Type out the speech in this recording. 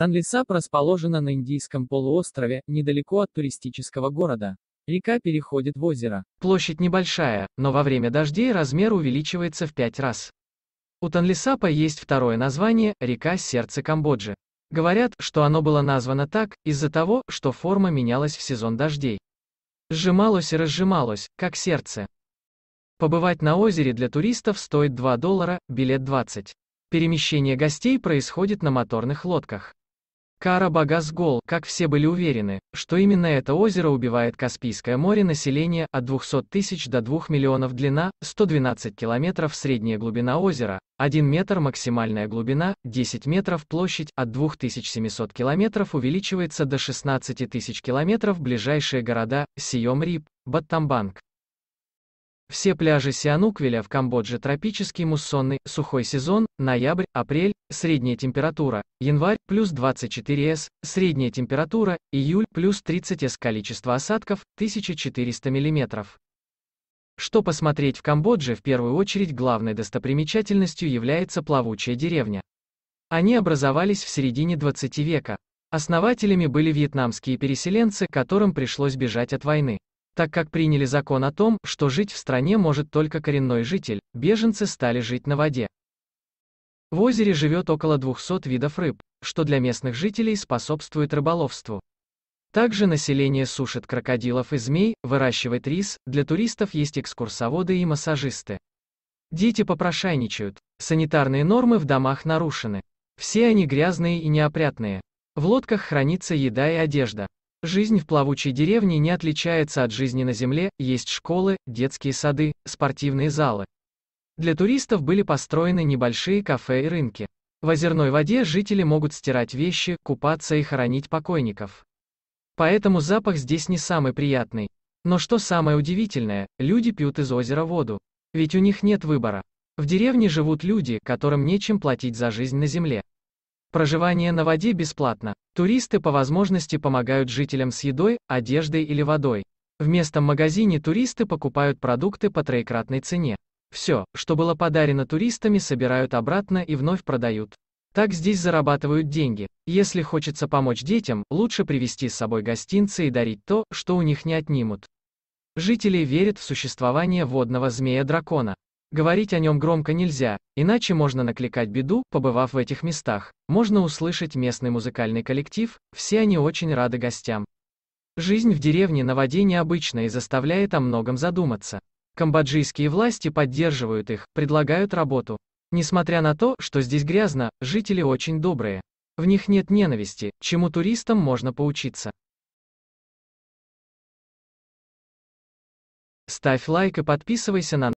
Танлисап расположена на Индийском полуострове, недалеко от туристического города. Река переходит в озеро. Площадь небольшая, но во время дождей размер увеличивается в пять раз. У Танлисапа есть второе название – река Сердце Камбоджи. Говорят, что оно было названо так, из-за того, что форма менялась в сезон дождей. Сжималось и разжималось, как сердце. Побывать на озере для туристов стоит 2 доллара, билет 20. Перемещение гостей происходит на моторных лодках. Кара-Багазгол, как все были уверены, что именно это озеро убивает Каспийское море население от 200 тысяч до 2 миллионов длина, 112 километров средняя глубина озера, 1 метр максимальная глубина, 10 метров площадь от 2700 километров увеличивается до 16 тысяч километров ближайшие города Сием-Рип, Баттамбанг, все пляжи Сиануквиля в Камбодже тропический муссонный, сухой сезон, ноябрь, апрель, средняя температура, январь, плюс 24 С, средняя температура, июль, плюс 30 С, количество осадков, 1400 мм. Что посмотреть в Камбодже в первую очередь главной достопримечательностью является плавучая деревня. Они образовались в середине 20 века. Основателями были вьетнамские переселенцы, которым пришлось бежать от войны. Так как приняли закон о том, что жить в стране может только коренной житель, беженцы стали жить на воде. В озере живет около 200 видов рыб, что для местных жителей способствует рыболовству. Также население сушит крокодилов и змей, выращивает рис, для туристов есть экскурсоводы и массажисты. Дети попрошайничают, санитарные нормы в домах нарушены. Все они грязные и неопрятные. В лодках хранится еда и одежда. Жизнь в плавучей деревне не отличается от жизни на земле, есть школы, детские сады, спортивные залы. Для туристов были построены небольшие кафе и рынки. В озерной воде жители могут стирать вещи, купаться и хоронить покойников. Поэтому запах здесь не самый приятный. Но что самое удивительное, люди пьют из озера воду. Ведь у них нет выбора. В деревне живут люди, которым нечем платить за жизнь на земле. Проживание на воде бесплатно. Туристы по возможности помогают жителям с едой, одеждой или водой. В местном магазине туристы покупают продукты по троекратной цене. Все, что было подарено туристами, собирают обратно и вновь продают. Так здесь зарабатывают деньги. Если хочется помочь детям, лучше привезти с собой гостинцы и дарить то, что у них не отнимут. Жители верят в существование водного змея-дракона. Говорить о нем громко нельзя, иначе можно накликать беду, побывав в этих местах. Можно услышать местный музыкальный коллектив, все они очень рады гостям. Жизнь в деревне на воде необычна и заставляет о многом задуматься. Камбоджийские власти поддерживают их, предлагают работу. Несмотря на то, что здесь грязно, жители очень добрые. В них нет ненависти, чему туристам можно поучиться. Ставь лайк и подписывайся на